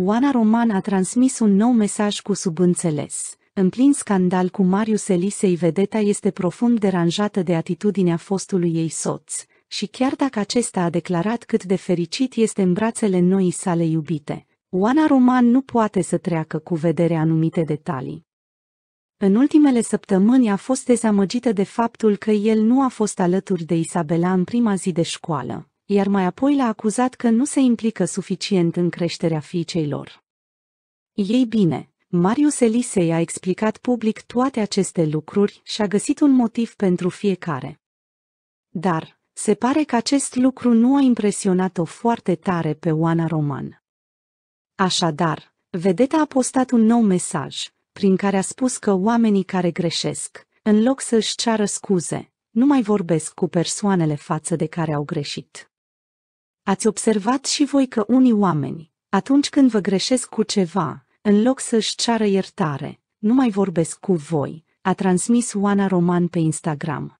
Oana Roman a transmis un nou mesaj cu subînțeles. În plin scandal cu Marius Elisei, vedeta este profund deranjată de atitudinea fostului ei soț, și chiar dacă acesta a declarat cât de fericit este în brațele noii sale iubite, Oana Roman nu poate să treacă cu vedere anumite detalii. În ultimele săptămâni a fost dezamăgită de faptul că el nu a fost alături de Isabela în prima zi de școală, iar mai apoi l-a acuzat că nu se implică suficient în creșterea fiicei lor. Ei bine, Marius Elisei a explicat public toate aceste lucruri și a găsit un motiv pentru fiecare. Dar, se pare că acest lucru nu a impresionat-o foarte tare pe Oana Roman. Așadar, vedeta a postat un nou mesaj, prin care a spus că oamenii care greșesc, în loc să-și ceară scuze, nu mai vorbesc cu persoanele față de care au greșit. Ați observat și voi că unii oameni, atunci când vă greșesc cu ceva, în loc să-și ceară iertare, nu mai vorbesc cu voi, a transmis Oana Roman pe Instagram.